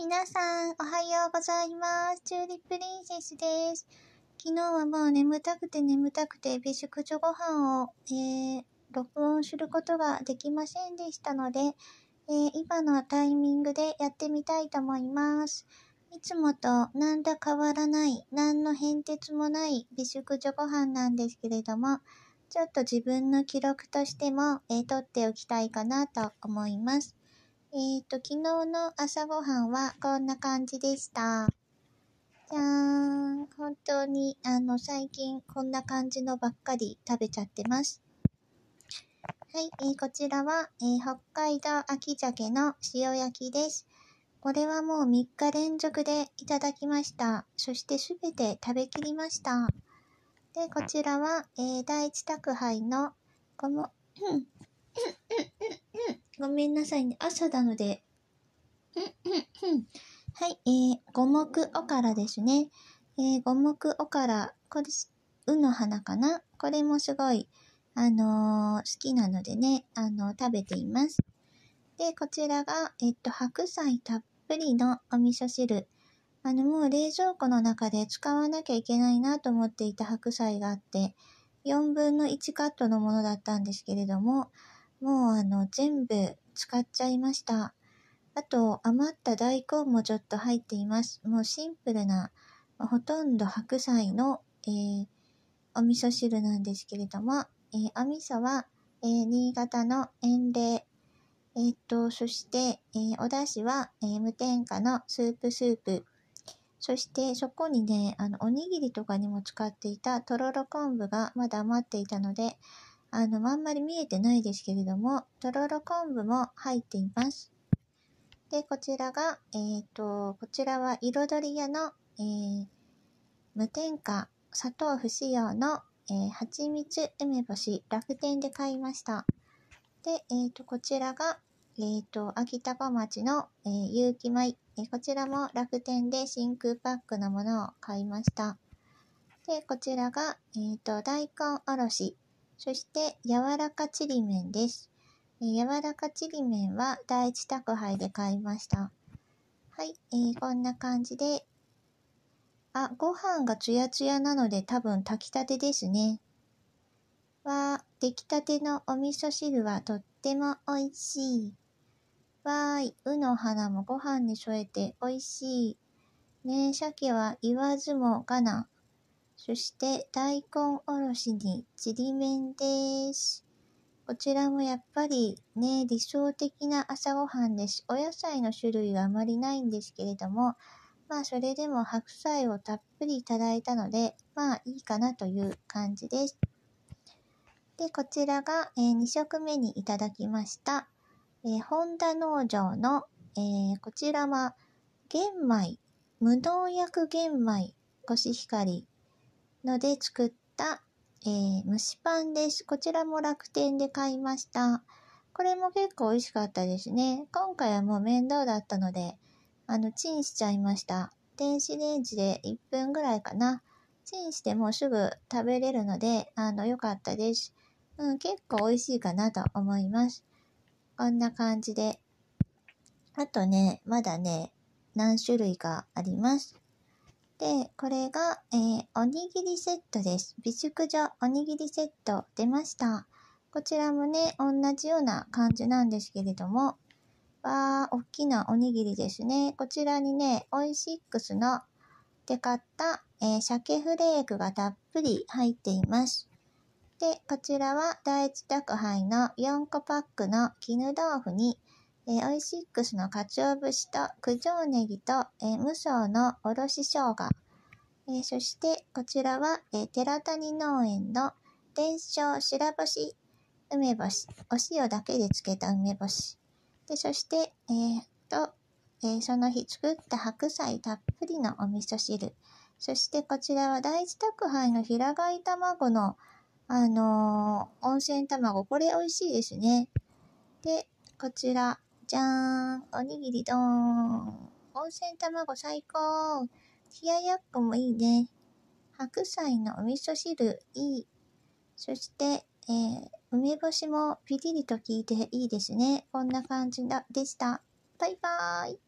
皆さん、おはようございます。チューリップリンセスです。昨日はもう眠たくて眠たくて、美食女ご飯を、えー、録音することができませんでしたので、えー、今のタイミングでやってみたいと思います。いつもと何ら変わらない、何の変哲もない美食女ご飯なんですけれども、ちょっと自分の記録としても、えー、撮っておきたいかなと思います。えっ、ー、と、昨日の朝ごはんはこんな感じでした。じゃーん。本当に、あの、最近こんな感じのばっかり食べちゃってます。はい、えー、こちらは、えー、北海道秋鮭の塩焼きです。これはもう3日連続でいただきました。そしてすべて食べきりました。で、こちらは、えー、第一宅配の、この、ごめんなさいね。朝なので。はい、えー、五目おからですね。えー、五目おから。これ、うの花かなこれもすごい、あのー、好きなのでね、あのー、食べています。で、こちらが、えっと、白菜たっぷりのお味噌汁。あの、もう冷蔵庫の中で使わなきゃいけないなと思っていた白菜があって、4分の1カットのものだったんですけれども、もうあの、全部使っちゃいました。あと、余った大根もちょっと入っています。もうシンプルな、ほとんど白菜の、えー、お味噌汁なんですけれども、えー、お味噌は、えー、新潟の塩嶺、えー、っと、そして、えお出汁は、え無添加のスープスープ。そして、そこにね、あの、おにぎりとかにも使っていたとろろ昆布がまだ余っていたので、あの、あんまり見えてないですけれども、とろろ昆布も入っています。で、こちらが、えっ、ー、と、こちらは彩り屋の、えー、無添加、砂糖不使用の、えー、蜂蜜梅干し、楽天で買いました。で、えっ、ー、と、こちらが、えっ、ー、と、秋田小町の、えー、有機米、えー。こちらも楽天で真空パックのものを買いました。で、こちらが、えっ、ー、と、大根おろし、そして、柔らかちりめんです。柔らかちりめんは第一宅配で買いました。はい、えー、こんな感じで。あ、ご飯がツヤツヤなので多分炊きたてですね。わー、出来たてのお味噌汁はとっても美味しい。わーい、うの花もご飯に添えて美味しい。ねえ、鮭は言わずもがな。そして大根おろしにちりめんです。こちらもやっぱりね、理想的な朝ごはんです。お野菜の種類はあまりないんですけれども、まあそれでも白菜をたっぷりいただいたので、まあいいかなという感じです。で、こちらが、え2食目にいただきました。え本田農場の、えー、こちらは玄米、無農薬玄米コシヒカリので作った、えー、蒸しパンです。こちらも楽天で買いました。これも結構美味しかったですね。今回はもう面倒だったので、あの、チンしちゃいました。電子レンジで1分ぐらいかな。チンしてもうすぐ食べれるので、あの、良かったです。うん、結構美味しいかなと思います。こんな感じで。あとね、まだね、何種類かあります。で、これが、えー、おにぎりセットです。美食女おにぎりセット出ました。こちらもね、同じような感じなんですけれども、わー、おっきなおにぎりですね。こちらにね、オイシックスので買った、えー、鮭フレークがたっぷり入っています。で、こちらは第一宅配の4個パックの絹豆腐に、えー、オイシックスの鰹節と九条ネギと、えー、無双のおろし生姜、えー、そしてこちらは、えー、寺谷農園の伝承白干し梅干し、お塩だけで漬けた梅干し、でそして、えー、と、えー、その日作った白菜たっぷりのお味噌汁、そしてこちらは大一宅配の平飼い卵の、あのー、温泉卵、これ美味しいですね。で、こちら、じゃーん、おにぎりどーん。温泉卵最高。冷ややっこもいいね。白菜のお味噌汁いい。そして、えー、梅干しもピリリと効いていいですね。こんな感じでした。バイバーイ。